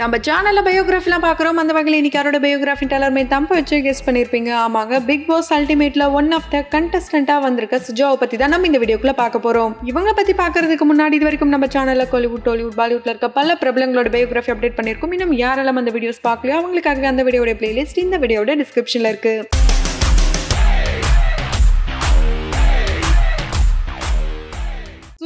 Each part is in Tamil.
நம்ம சேனலில் பயோகிராஃபிலாம் பார்க்குறோம் அந்த வகையில் இன்றைக்கி யாரோட பயோகிராஃபி எல்லாருமே தம்ப வச்சு கெஸ் பண்ணியிருப்பீங்க ஆமாங்க பிக் பாஸ் அல்டிமேட்டில் ஒன் ஆஃப் த கண்டஸ்டண்ட்டாக வந்திருக்க சுஜாவை பற்றி தான் நம்ம இந்த வீடியோக்குள்ளே பார்க்க போகிறோம் இவங்க பற்றி பார்க்கறதுக்கு முன்னாடி இது வரைக்கும் நம்ம சேனலில் கோலிவுட் டாலிவுட் பாலிவுட்டில் இருக்க பல பிரபலங்களோட பயோகிராஃபி அப்டேட் பண்ணியிருக்கோம் இன்னும் யாரெல்லாம் அந்த வீடியோஸ் பார்க்கலையோ அவங்களுக்காகவே அந்த வீடியோட பிளேலிஸ்ட் இந்த வீடியோட டிஸ்கிரிப்ஷனில் இருக்குது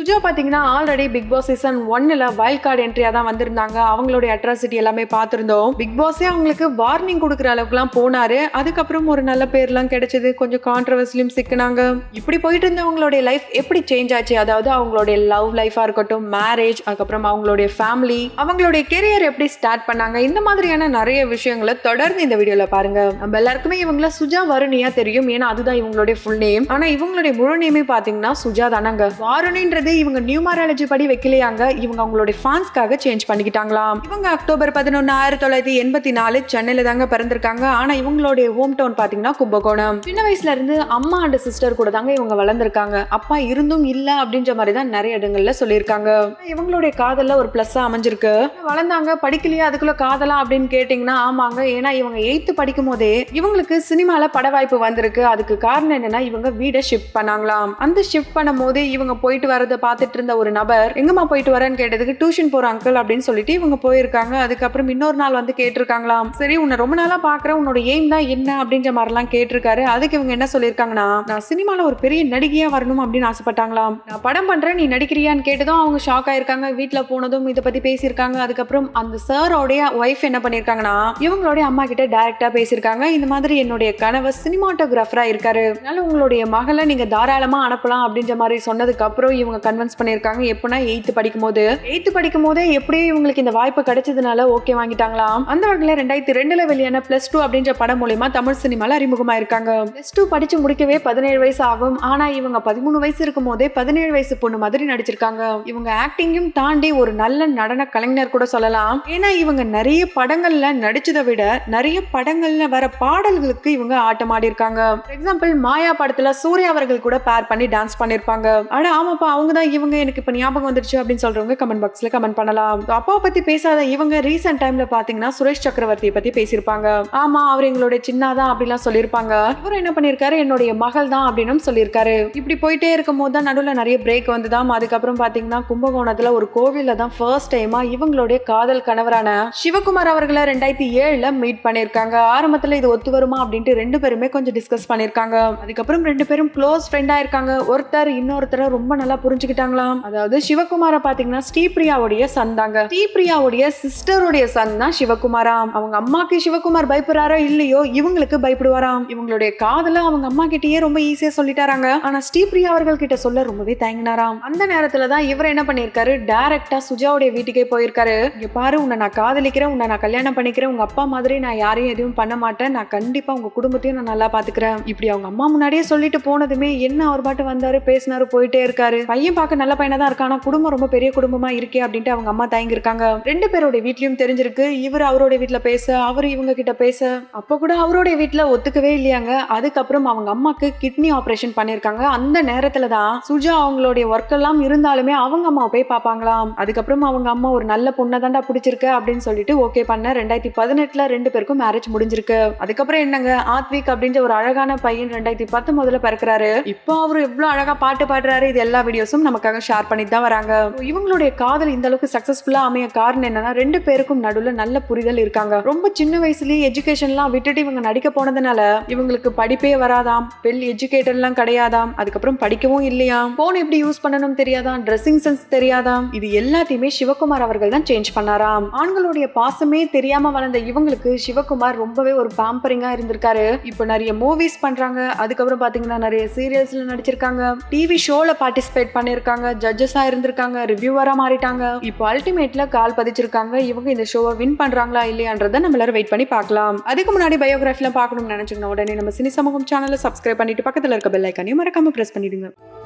சுஜா பார்த்தீங்கன்னா ஆல்ரெடி பிக் பாஸ் சீசன் ஒன்னில் வைல்ட் கார்டு என்ட்ரியாக தான் வந்திருந்தாங்க அவங்களுடைய அட்ராசிட்டி எல்லாமே பார்த்துருந்தோம் பிக் பாஸே அவங்களுக்கு வார்னிங் கொடுக்குற அளவுக்குலாம் போனார் அதுக்கப்புறம் ஒரு நல்ல பேர்லாம் கிடைச்சது கொஞ்சம் கான்ட்ரவர்ஸ்லையும் சிக்கினாங்க இப்படி போயிட்டு இருந்தவங்களுடைய லைஃப் எப்படி சேஞ்ச் ஆச்சு அதாவது அவங்களுடைய லவ் லைஃபாக இருக்கட்டும் மேரேஜ் அதுக்கப்புறம் அவங்களுடைய ஃபேமிலி அவங்களுடைய கெரியர் எப்படி ஸ்டார்ட் பண்ணாங்க இந்த மாதிரியான நிறைய விஷயங்களை தொடர்ந்து இந்த வீடியோவில் பாருங்க நம்ம எல்லாருக்குமே இவங்கள சுஜா வருணியா தெரியும் ஏன்னா அதுதான் இவங்களுடைய ஃபுல் நேம் ஆனால் இவங்களுடைய முழு நேமே பார்த்தீங்கன்னா சுஜா தானாங்க வாரணின்றது இவங்க நியூமாராலஜி படி வைக்கலையாங்க இவங்க அவங்களுடைய ஃபான்ஸ்க்காக சேஞ்ச் பண்ணிக்கிட்டாங்களாம் இவங்க அக்டோபர் பதினொன்று ஆயிரத்தி தொள்ளாயிரத்தி எண்பத்தி நாலு சென்னையில தாங்க பிறந்திருக்காங்க ஆனா இவங்களுடைய ஹோம் டவுன் பாத்தீங்கன்னா கும்பகோணம் சின்ன வயசுல இருந்து அம்மா அண்ட் சிஸ்டர் கூட தாங்க இவங்க வளர்ந்துருக்காங்க அப்பா இருந்தும் இல்ல அப்படின்ற மாதிரி தான் நிறைய இடங்கள்ல சொல்லியிருக்காங்க இவங்களுடைய காதல ஒரு பிளஸ்ஸா அமைஞ்சிருக்கு வளர்ந்தாங்க படிக்கலையா அதுக்குள்ள காதலா அப்படின்னு கேட்டீங்கன்னா ஆமாங்க ஏன்னா இவங்க எயித்து படிக்கும் போதே இவங்களுக்கு சினிமால பட வாய்ப்பு வந்திருக்கு அதுக்கு காரணம் என்னன்னா இவங்க வீடை ஷிஃப்ட் பண்ணாங்களாம் அந்த ஷிஃப்ட் பண்ணும் போது இவங்க போயிட்டு வரதை பார்த்துட்டு இருந்த ஒரு நபர் எங்கம்மா போயிட்டு வரேன்னு கேட்டதுக்கு டியூஷன் போற அங்கிள் அப்படின்னு சொல்லிட்டு இவங்க போயிருக்காங்க அதுக்கப்புறம் இன்னொரு நாள் வந்து கேட்டிருக்காங்களாம் சரி உன்னை ரொம்ப நாளா பாக்குற உன்னோட எய்ம் தான் என்ன அப்படின்ற மாதிரிலாம் கேட்டிருக்காரு அதுக்கு இவங்க என்ன சொல்லியிருக்காங்கன்னா நான் சினிமாவில் ஒரு பெரிய நடிகையா வரணும் அப்படின்னு ஆசைப்பட்டாங்களாம் நான் படம் பண்றேன் நீ நடிக்கிறியான்னு கேட்டதும் அவங்க ஷாக் ஆயிருக்காங்க வீட்டில் போனதும் இதை பத்தி பேசியிருக்காங்க அதுக்கப்புறம் அந்த சாரோடைய ஒய்ஃப் என்ன பண்ணியிருக்காங்கன்னா இவங்களுடைய அம்மா கிட்ட டைரக்டா பேசியிருக்காங்க இந்த மாதிரி என்னுடைய கனவு சினிமாட்டோகிராஃபரா இருக்காரு அதனால உங்களுடைய மகளை நீங்க தாராளமா அனுப்பலாம் அப்படின்ற மாதிரி சொன்னதுக்கு அப்புறம் இவங்க கன்வின்ஸ் பண்ணியிருக்காங்க எப்படின்னா எயித்து படிக்கும் போது எயித்து படிக்கும் போதே எப்படியும் இவங்களுக்கு இந்த வாய்ப்பு கிடைச்சதுனால ஓகே வாங்கிட்டாங்களாம் அந்த வகையில் ரெண்டாயிரத்தி ரெண்டுல வெளியான பிளஸ் டூ அப்படின்ற படம் மூலயமா தமிழ் சினிமாவில் அறிமுகமாக இருக்காங்க பிளஸ் டூ படிச்சு முடிக்கவே பதினேழு வயசு ஆகும் ஆனா இவங்க பதிமூணு வயசு இருக்கும் போதே பதினேழு வயசு பொண்ணு மாதிரி நடிச்சிருக்காங்க இவங்க ஆக்டிங்கும் தாண்டி ஒரு நல்ல நடன கலைஞர் கூட சொல்லலாம் ஏன்னா இவங்க நிறைய படங்கள்ல நடிச்சதை விட நிறைய படங்கள்ல வர பாடல்களுக்கு இவங்க ஆட்டமாடி இருக்காங்க எக்ஸாம்பிள் மாயா படத்துல சூர்யா அவர்கள் கூட பேர் பண்ணி டான்ஸ் பண்ணிருப்பாங்க ஆனா ஆமாப்பா அவங்க தான் இவங்க எனக்கு இப்போ ஞாபகம் வந்துடுச்சு அப்படின்னு சொல்றவங்க கமெண்ட் பாக்ஸ்ல கமெண்ட் பண்ணலாம் அப்பாவை பத்தி பேசாத இவங்க ரீசெண்ட் டைம்ல பாத்தீங்கன்னா சுரேஷ் சக்கரவர்த்தியை பத்தி பேசியிருப்பாங்க ஆமா அவர் எங்களுடைய சின்னாதான் அப்படிலாம் சொல்லியிருப்பாங்க அவரும் என்ன பண்ணியிருக்காரு என்னுடைய மகள் தான் அப்படின்னு சொல்லியிருக்காரு இப்படி போயிட்டே இருக்கும் போது தான் நடுவில் நிறைய பிரேக் வந்துதான் அதுக்கப்புறம் பாத்தீங்கன்னா கும்பகோணத்துல ஒரு கோவிலில் தான் ஃபர்ஸ்ட் டைமா இவங்களுடைய காதல் கணவரான சிவகுமார் அவர்களை ரெண்டாயிரத்தி ஏழுல மீட் பண்ணியிருக்காங்க ஆரம்பத்தில் இது ஒத்து வருமா அப்படின்ட்டு ரெண்டு பேருமே கொஞ்சம் டிஸ்கஸ் பண்ணியிருக்காங்க அதுக்கப்புறம் ரெண்டு பேரும் க்ளோஸ் ஃப்ரெண்டாக இருக்காங்க ஒருத்தர் இன்னொருத்தரை ரொம்ப நல்லா புரிஞ்சுக்கிட்டு சேர்ந்துக்கிட்டாங்களாம் அதாவது சிவகுமார பாத்தீங்கன்னா ஸ்ரீபிரியாவுடைய சன் தாங்க ஸ்ரீபிரியாவுடைய சிஸ்டருடைய சன் தான் சிவகுமாராம் அவங்க அம்மாக்கு சிவகுமார் பயப்படுறாரோ இல்லையோ இவங்களுக்கு பயப்படுவாராம் இவங்களுடைய காதல அவங்க அம்மா கிட்டயே ரொம்ப ஈஸியா சொல்லிட்டாராங்க ஆனா ஸ்ரீபிரியா அவர்கள் கிட்ட சொல்ல ரொம்பவே தயங்கினாராம் அந்த நேரத்துல தான் இவர் என்ன பண்ணிருக்காரு டைரக்டா சுஜாவுடைய வீட்டுக்கே போயிருக்காரு இங்க பாரு உன்னை நான் காதலிக்கிறேன் உன்னை நான் கல்யாணம் பண்ணிக்கிறேன் உங்க அப்பா மாதிரி நான் யாரையும் எதுவும் பண்ண மாட்டேன் நான் கண்டிப்பா உங்க குடும்பத்தையும் நான் நல்லா பாத்துக்கிறேன் இப்படி அவங்க அம்மா முன்னாடியே சொல்லிட்டு போனதுமே என்ன அவர் பாட்டு வந்தாரு பேசினாரு போயிட்டே இருக்காரு பையன் பார்க்க நல்ல பையனா தான் இருக்கான் குடும்பம் ரொம்ப பெரிய குடும்பமா இருக்கே அப்படின்ட்டு அவங்க அம்மா தயங்கி இருக்காங்க ரெண்டு பேருடைய வீட்லயும் தெரிஞ்சிருக்கு இவர் அவரோட வீட்டுல பேச அவர் இவங்க கிட்ட பேச அப்ப கூட அவருடைய வீட்டுல ஒத்துக்கவே இல்லையாங்க அதுக்கப்புறம் அவங்க அம்மாக்கு கிட்னி ஆபரேஷன் பண்ணிருக்காங்க அந்த நேரத்தில் தான் சுஜா அவங்களுடைய ஒர்க் எல்லாம் இருந்தாலுமே அவங்க அம்மா போய் பார்ப்பாங்களாம் அதுக்கப்புறம் அவங்க அம்மா ஒரு நல்ல பொண்ணை தாண்டா பிடிச்சிருக்கு அப்படின்னு சொல்லிட்டு ஓகே பண்ண ரெண்டாயிரத்தி பதினெட்டுல ரெண்டு பேருக்கும் மேரேஜ் முடிஞ்சிருக்கு அதுக்கப்புறம் என்னங்க ஆத்விக் அப்படின்ற ஒரு அழகான பையன் ரெண்டாயிரத்தி பத்தொன்பதுல பிறக்கிறாரு இப்போ அவர் எவ்வளவு அழகா பாட்டு பாடுறாரு இது எல்லா வீடியோஸும் நமக்காக ஷேர் பண்ணி தான் வராங்க இவங்களுடைய காதல் இந்த அளவுக்கு சக்சஸ்ஃபுல்லா அமைய காரணம் என்னன்னா ரெண்டு பேருக்கும் நடுவில் நல்ல புரிதல் இருக்காங்க ரொம்ப சின்ன வயசுலயே எஜுகேஷன்லாம் விட்டுட்டு இவங்க நடிக்க போனதுனால இவங்களுக்கு படிப்பே வராதாம் வெல் எஜுகேட்டட்லாம் கிடையாதாம் அதுக்கப்புறம் படிக்கவும் இல்லையாம் போன் எப்படி யூஸ் பண்ணணும் தெரியாதாம் ட்ரெஸ்ஸிங் சென்ஸ் தெரியாதாம் இது எல்லாத்தையுமே சிவகுமார் அவர்கள் தான் சேஞ்ச் பண்ணாராம் ஆண்களுடைய பாசமே தெரியாம வளர்ந்த இவங்களுக்கு சிவகுமார் ரொம்பவே ஒரு பேம்பரிங்கா இருந்திருக்காரு இப்போ நிறைய மூவிஸ் பண்றாங்க அதுக்கப்புறம் பாத்தீங்கன்னா நிறைய சீரியல்ஸ்ல நடிச்சிருக்காங்க டிவி ஷோல பார்ட்டிசிபேட் பண்ணி பண்ணியிருக்காங்க ஜட்ஜஸாக இருந்திருக்காங்க ரிவ்யூவராக மாறிட்டாங்க இப்போ அல்டிமேட்ல கால் பதிச்சிருக்காங்க இவங்க இந்த ஷோவை வின் பண்ணுறாங்களா இல்லையான்றத நம்ம எல்லாரும் வெயிட் பண்ணி பார்க்கலாம் அதுக்கு முன்னாடி பயோகிராஃபிலாம் பார்க்கணும்னு நினச்சிங்கன்னா உடனே நம்ம சினி சமூகம் சேனலை சப்ஸ்கிரைப் பண்ணிட்டு பக்கத்தில் இருக்க பெல் ஐக்கானையும் மறக்காமல் ப்ரெஸ் பண்ணிடுங்க